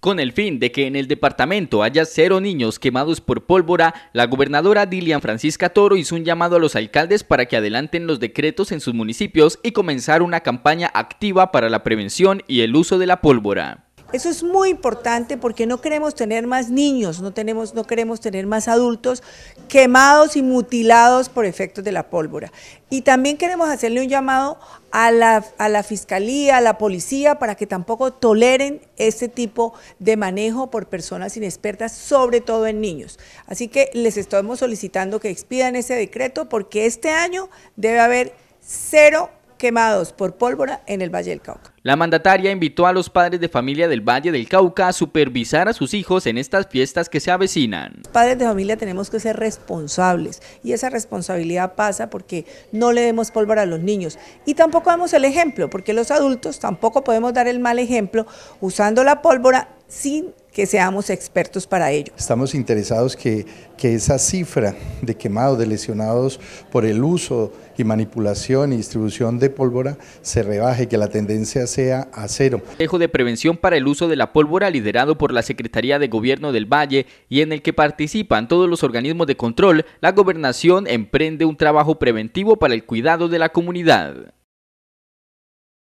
Con el fin de que en el departamento haya cero niños quemados por pólvora, la gobernadora Dilian Francisca Toro hizo un llamado a los alcaldes para que adelanten los decretos en sus municipios y comenzar una campaña activa para la prevención y el uso de la pólvora. Eso es muy importante porque no queremos tener más niños, no, tenemos, no queremos tener más adultos quemados y mutilados por efectos de la pólvora. Y también queremos hacerle un llamado a la, a la fiscalía, a la policía, para que tampoco toleren este tipo de manejo por personas inexpertas, sobre todo en niños. Así que les estamos solicitando que expidan ese decreto porque este año debe haber cero quemados por pólvora en el Valle del Cauca. La mandataria invitó a los padres de familia del Valle del Cauca a supervisar a sus hijos en estas fiestas que se avecinan. Los padres de familia tenemos que ser responsables y esa responsabilidad pasa porque no le demos pólvora a los niños y tampoco damos el ejemplo porque los adultos tampoco podemos dar el mal ejemplo usando la pólvora sin que seamos expertos para ello. Estamos interesados que, que esa cifra de quemados, de lesionados por el uso y manipulación y distribución de pólvora se rebaje, que la tendencia sea a cero. Consejo de Prevención para el Uso de la Pólvora liderado por la Secretaría de Gobierno del Valle y en el que participan todos los organismos de control, la gobernación emprende un trabajo preventivo para el cuidado de la comunidad.